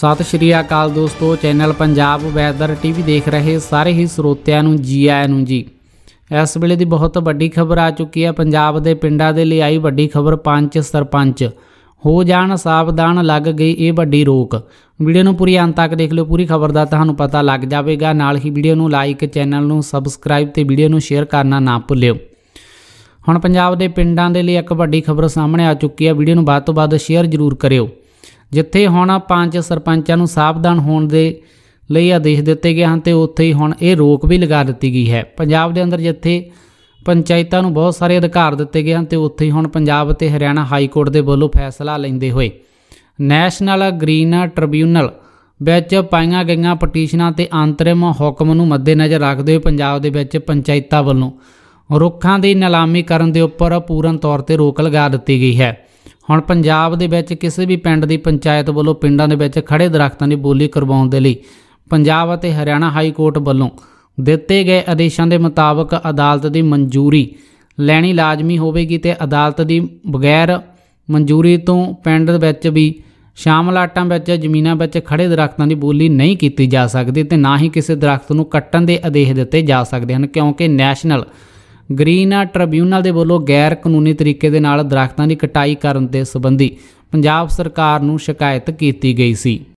ਸਤਿ ਸ਼੍ਰੀ ਅਕਾਲ ਦੋਸਤੋ channel Punjab weather TV ਦੇਖ ਰਹੇ ਸਾਰੇ ਹੀ ਸਰੋਤਿਆਂ ਨੂੰ ਜੀ ਆਇਆਂ ਨੂੰ ਜੀ ਇਸ ਵੇਲੇ ਦੀ ਬਹੁਤ ਵੱਡੀ ਖਬਰ ਆ ਚੁੱਕੀ ਹੈ ਪੰਜਾਬ ਦੇ ਪਿੰਡਾਂ ਦੇ ਲਈ ਆਈ ਵੱਡੀ ਖਬਰ ਪੰਚ ਸਰਪੰਚ ਹੋ ਜਾਣ ਸਾਵਧਾਨ ਲੱਗ ਗਈ ਇਹ ਵੱਡੀ ਰੋਕ ਵੀਡੀਓ ਨੂੰ ਪੂਰੀ ਅੰਤ ਤੱਕ ਦੇਖ ਲਿਓ ਪੂਰੀ ਖਬਰ ਦਾ ਤੁਹਾਨੂੰ ਪਤਾ ਲੱਗ ਜਾਵੇਗਾ ਨਾਲ ਹੀ ਵੀਡੀਓ ਨੂੰ ਲਾਈਕ ਚੈਨਲ ਨੂੰ ਸਬਸਕ੍ਰਾਈਬ ਤੇ ਵੀਡੀਓ ਨੂੰ ਸ਼ੇਅਰ ਕਰਨਾ ਨਾ ਭੁੱਲਿਓ ਹੁਣ ਪੰਜਾਬ ਦੇ ਪਿੰਡਾਂ ਦੇ ਲਈ ਇੱਕ ਵੱਡੀ ਖਬਰ ਸਾਹਮਣੇ ਆ ਚੁੱਕੀ ਹੈ ਵੀਡੀਓ ਨੂੰ ਬਾਅਦ ਤੋਂ ਬਾਅਦ ਸ਼ੇਅਰ ਜ਼ਰੂਰ ਕਰਿਓ ਜਿੱਥੇ ਹੁਣ ਪੰਜ ਸਰਪੰਚਾਂ ਨੂੰ ਸਾਵਧਾਨ ਹੋਣ ਦੇ ਲਈ ਆਦੇਸ਼ ਦਿੱਤੇ ਗਏ ਹਨ ਤੇ ਉੱਥੇ ਹੀ ਹੁਣ ਇਹ ਰੋਕ ਵੀ ਲਗਾ ਦਿੱਤੀ ਗਈ ਹੈ ਪੰਜਾਬ ਦੇ ਅੰਦਰ ਜਿੱਥੇ ਪੰਚਾਇਤਾਂ ਨੂੰ ਬਹੁਤ ਸਾਰੇ ਅਧਿਕਾਰ ਦਿੱਤੇ ਗਏ ਹਨ ਤੇ ਉੱਥੇ ਹੀ ਹੁਣ ਪੰਜਾਬ ਅਤੇ ਹਰਿਆਣਾ ਹਾਈ ਕੋਰਟ ਦੇ ਵੱਲੋਂ ਫੈਸਲਾ ਲੈਂਦੇ ਹੋਏ ਨੈਸ਼ਨਲ ਗ੍ਰੀਨ ਟ੍ਰਿਬਿਊਨਲ ਵਿੱਚ ਪਾਈਆਂ ਗਈਆਂ ਪਟੀਸ਼ਨਾਂ ਤੇ ਅੰਤਰਿਮ ਹੁਕਮ ਨੂੰ ਮੱਦੇਨਜ਼ਰ ਰੱਖਦੇ ਹੋਏ ਪੰਜਾਬ ਦੇ ਵਿੱਚ ਪੰਚਾਇਤਾਂ ਵੱਲੋਂ ਰੁੱਖਾਂ ਦੀ ਨਿਲਾਮੀ ਕਰਨ ਦੇ ਉੱਪਰ ਪੂਰਨ ਤੌਰ ਤੇ ਰੋਕ ਲਗਾ ਦਿੱਤੀ ਗਈ ਹੈ ਹੁਣ ਪੰਜਾਬ ਦੇ ਵਿੱਚ ਕਿਸੇ ਵੀ ਪਿੰਡ ਦੀ ਪੰਚਾਇਤ ਵੱਲੋਂ ਪਿੰਡਾਂ ਦੇ ਵਿੱਚ ਖੜੇ ਦਰਖਤਾਂ ਦੀ ਬੋਲੀ ਕਰਵਾਉਣ ਦੇ ਲਈ ਪੰਜਾਬ ਅਤੇ ਹਰਿਆਣਾ ਹਾਈ ਕੋਰਟ ਵੱਲੋਂ ਦਿੱਤੇ ਗਏ ਆਦੇਸ਼ਾਂ ਦੇ ਮੁਤਾਬਕ ਅਦਾਲਤ ਦੀ ਮਨਜ਼ੂਰੀ ਲੈਣੀ ਲਾਜ਼ਮੀ ਹੋਵੇਗੀ ਤੇ ਅਦਾਲਤ ਦੀ ਬਗੈਰ ਮਨਜ਼ੂਰੀ ਤੋਂ ਪਿੰਡ ਵਿੱਚ ਵੀ ਆਟਾਂ ਵਿੱਚ ਜ਼ਮੀਨਾਂ ਵਿੱਚ ਖੜੇ ਦਰਖਤਾਂ ਦੀ ਬੋਲੀ ਨਹੀਂ ਕੀਤੀ ਜਾ ਸਕਦੀ ਤੇ ਨਾ ਹੀ ਕਿਸੇ ਦਰਖਤ ਨੂੰ ਕੱਟਣ ਦੇ ਆਦੇਸ਼ ਦਿੱਤੇ ਜਾ ਸਕਦੇ ਹਨ ਕਿਉਂਕਿ ਨੈਸ਼ਨਲ ਗ੍ਰੀਨ ਟ੍ਰਿਬਿਊਨਲ ਦੇ ਵੱਲੋਂ ਗੈਰ ਕਾਨੂੰਨੀ ਤਰੀਕੇ ਦੇ ਨਾਲ ਦਰਖਤਾਂ ਦੀ ਕਟਾਈ ਕਰਨ ਦੇ ਸੰਬੰਧੀ ਪੰਜਾਬ ਸਰਕਾਰ ਨੂੰ ਸ਼ਿਕਾਇਤ ਕੀਤੀ ਗਈ ਸੀ